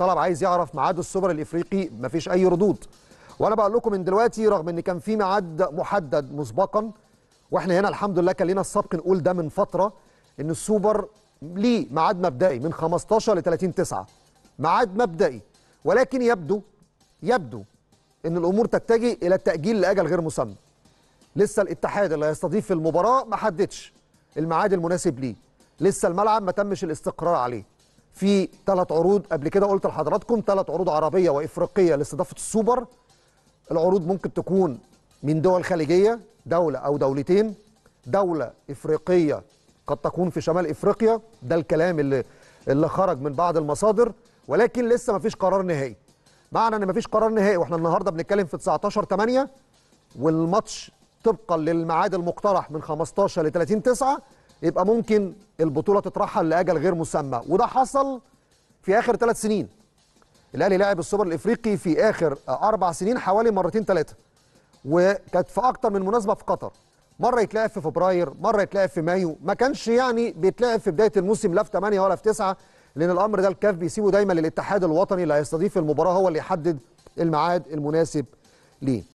طلب عايز يعرف ميعاد السوبر الافريقي مفيش اي ردود وانا بقول لكم من دلوقتي رغم ان كان في ميعاد محدد مسبقا واحنا هنا الحمد لله كان لنا السبق نقول ده من فتره ان السوبر ليه ميعاد مبدئي من 15 ل 30 9 ميعاد مبدئي ولكن يبدو يبدو ان الامور تتجه الى التاجيل لاجل غير مسمى لسه الاتحاد اللي هيستضيف المباراه ما حددش الميعاد المناسب ليه لسه الملعب ما تمش الاستقرار عليه في ثلاث عروض قبل كده قلت لحضراتكم ثلاث عروض عربيه وافريقيه لاستضافه السوبر العروض ممكن تكون من دول خليجيه دوله او دولتين دوله افريقيه قد تكون في شمال افريقيا ده الكلام اللي اللي خرج من بعض المصادر ولكن لسه ما فيش قرار نهائي معنى ان ما فيش قرار نهائي واحنا النهارده بنتكلم في 19 8 والماتش طبقا للميعاد المقترح من 15 ل 30 9 يبقى ممكن البطوله تترحل لاجل غير مسمى وده حصل في اخر ثلاث سنين الاهلي لعب السوبر الافريقي في اخر اربع سنين حوالي مرتين ثلاثه وكانت في اكتر من مناسبه في قطر مره يتلعب في فبراير مره يتلعب في مايو ما كانش يعني بيتلعب في بدايه الموسم لا في 8 ولا في 9 لان الامر ده الكاف بيسيبه دايما للاتحاد الوطني اللي هيستضيف المباراه هو اللي يحدد الميعاد المناسب ليه